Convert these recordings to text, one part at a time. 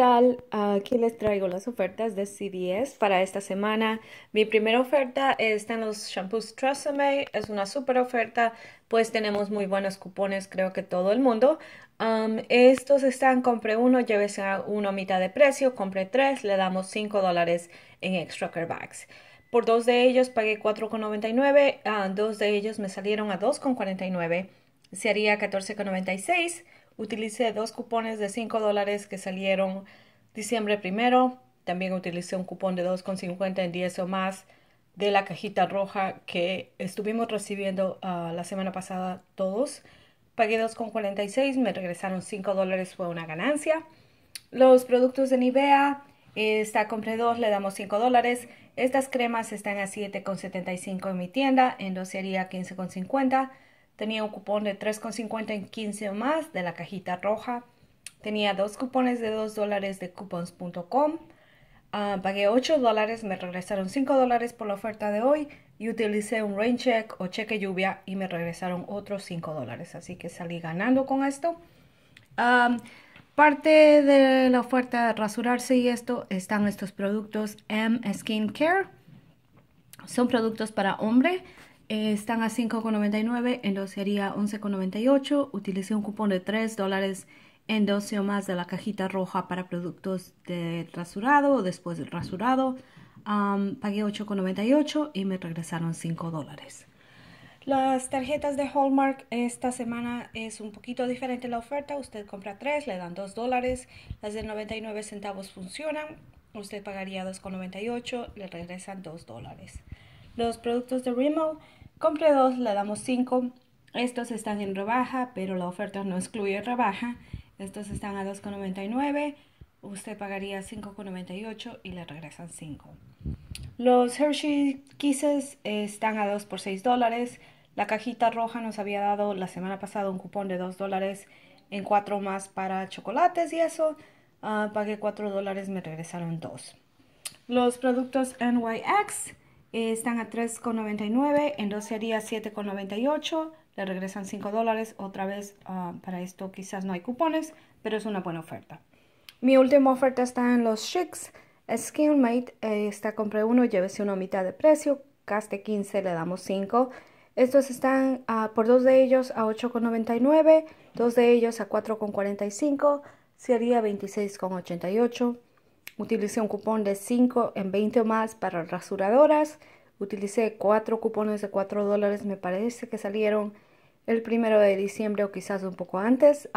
tal? Aquí les traigo las ofertas de CVS para esta semana. Mi primera oferta está en los shampoos Me. Es una super oferta, pues tenemos muy buenos cupones, creo que todo el mundo. estos están, compre uno, llévese a uno a mitad de precio, compre tres, le damos cinco dólares en extra care bags. Por dos de ellos pagué 4,99, ah, dos de ellos me salieron a 2,49, sería 14,96 utilicé dos cupones de 5 dólares que salieron diciembre primero. También utilicé un cupón de 2,50 en 10 o más de la cajita roja que estuvimos recibiendo ah, la semana pasada todos. Pagué 2,46, me regresaron 5 dólares, fue una ganancia. Los productos de Nivea, eh, esta compré dos, le damos 5 dólares. Estas cremas están a 7,75 en mi tienda, en sería 15,50 tenía un cupón de 3,50 en 15 o más de la cajita roja, tenía dos cupones de 2 dólares de coupons.com, ah, pagué 8 dólares, me regresaron 5 dólares por la oferta de hoy y utilicé un rain check o cheque lluvia y me regresaron otros 5 dólares, así que salí ganando con esto. Ah, parte de la oferta de rasurarse y esto están estos productos M Skin Care. Son productos para hombre. Eh, están a 5,99, en sería 11,98. Utilicé un cupón de 3 dólares en 12 o más de la cajita roja para productos de rasurado o después del rasurado. pagué 8,98 y me regresaron 5 dólares. Las tarjetas de Hallmark esta semana es un poquito diferente la oferta. Usted compra 3, le dan 2 dólares. Las de 99 centavos funcionan. Usted pagaría 2,98, le regresan 2 dólares los productos de Remo, compré dos, le damos cinco. Estos están en rebaja, pero la oferta no excluye rebaja. Estos están a 2,99. Usted pagaría 5,98 y le regresan 5. Los Hershey Kisses están a 2 por 6 dólares. La cajita roja nos había dado la semana pasada un cupón de 2 dólares en 4 más para chocolates y eso. Ah, pagué 4 dólares, me regresaron 2. Los productos NYX eh, están a 3,99, en 2 sería 7,98, le regresan 5 dólares, otra vez ah, para esto quizás no hay cupones, pero es una buena oferta. Mi última oferta está en los Chicks, Skinmate, Mate, está compré uno, llévese uno a mitad de precio, caste 15, le damos 5. Estos están ah, por dos de ellos a 8,99, dos de ellos a 4,45, sería 26,88. Utilicé un cupón de 5 en 20 o más para rasuradoras. Utilicé cuatro cupones de 4 dólares, me parece que salieron el primero de diciembre o quizás un poco antes.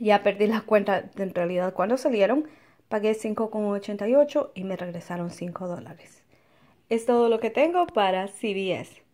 ya perdí la cuenta en realidad cuando salieron. Pagué 5,88 y me regresaron 5 dólares. Es todo lo que tengo para CBS.